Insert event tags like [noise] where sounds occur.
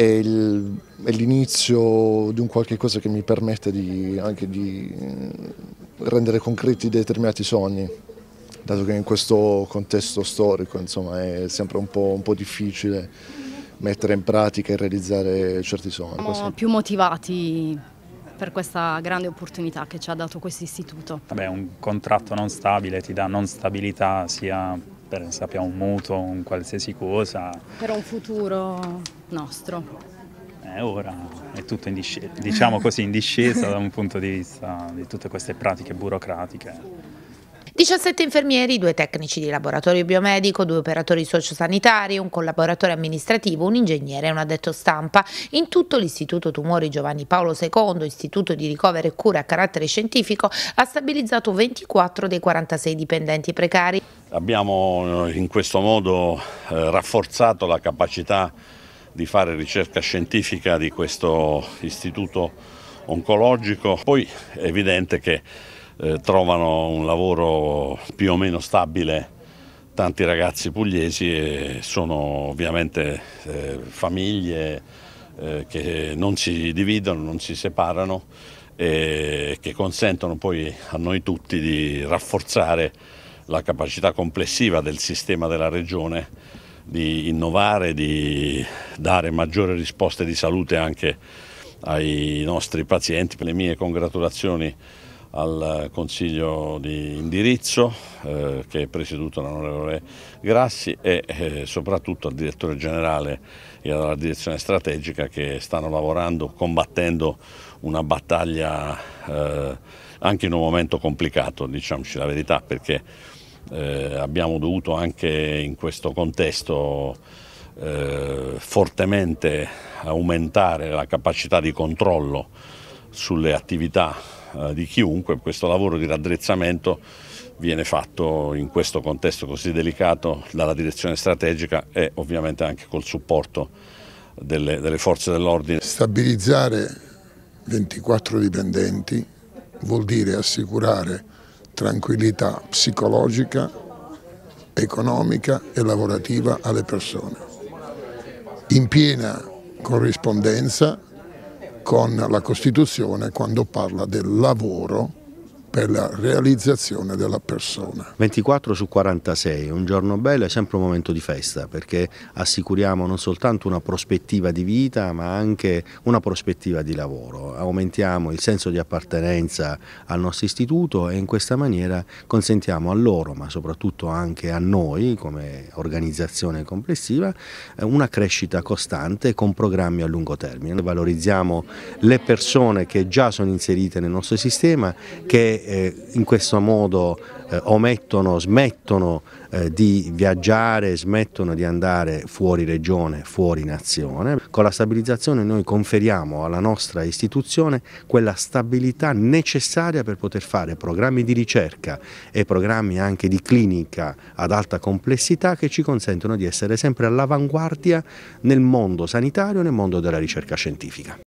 è, l'inizio di un qualche cosa che mi permette di, anche di eh, rendere concreti determinati sogni, dato che in questo contesto storico insomma, è sempre un po', un po difficile mettere in pratica e realizzare certi sogni. Siamo più motivati per questa grande opportunità che ci ha dato questo istituto. Beh, un contratto non stabile ti dà non stabilità sia per sappiamo un mutuo, un qualsiasi cosa. Per un futuro nostro. Eh, ora è tutto in discesa, diciamo così in discesa [laughs] da un punto di vista di tutte queste pratiche burocratiche. 17 infermieri, due tecnici di laboratorio biomedico, due operatori sociosanitari, un collaboratore amministrativo, un ingegnere e un addetto stampa. In tutto l'Istituto Tumori Giovanni Paolo II, istituto di ricovero e cura a carattere scientifico, ha stabilizzato 24 dei 46 dipendenti precari. Abbiamo eh, in questo modo eh, rafforzato la capacità di fare ricerca scientifica di questo istituto oncologico. Poi è evidente che eh, trovano un lavoro più o meno stabile tanti ragazzi pugliesi e sono ovviamente eh, famiglie eh, che non si dividono, non si separano e che consentono poi a noi tutti di rafforzare la capacità complessiva del sistema della regione di innovare, di dare maggiore risposte di salute anche ai nostri pazienti. Le mie congratulazioni al Consiglio di indirizzo eh, che è presieduto dall'onorevole Grassi e eh, soprattutto al direttore generale e alla direzione strategica che stanno lavorando, combattendo una battaglia eh, anche in un momento complicato, diciamoci la verità, perché eh, abbiamo dovuto anche in questo contesto eh, fortemente aumentare la capacità di controllo sulle attività eh, di chiunque, questo lavoro di raddrizzamento viene fatto in questo contesto così delicato dalla direzione strategica e ovviamente anche col supporto delle, delle forze dell'ordine. Stabilizzare 24 dipendenti vuol dire assicurare tranquillità psicologica, economica e lavorativa alle persone. In piena corrispondenza con la Costituzione quando parla del lavoro per la realizzazione della persona. 24 su 46 è un giorno bello, è sempre un momento di festa perché assicuriamo non soltanto una prospettiva di vita ma anche una prospettiva di lavoro, aumentiamo il senso di appartenenza al nostro istituto e in questa maniera consentiamo a loro ma soprattutto anche a noi come organizzazione complessiva una crescita costante con programmi a lungo termine. Valorizziamo le persone che già sono inserite nel nostro sistema che che eh, in questo modo eh, omettono, smettono eh, di viaggiare, smettono di andare fuori regione, fuori nazione. Con la stabilizzazione noi conferiamo alla nostra istituzione quella stabilità necessaria per poter fare programmi di ricerca e programmi anche di clinica ad alta complessità che ci consentono di essere sempre all'avanguardia nel mondo sanitario e nel mondo della ricerca scientifica.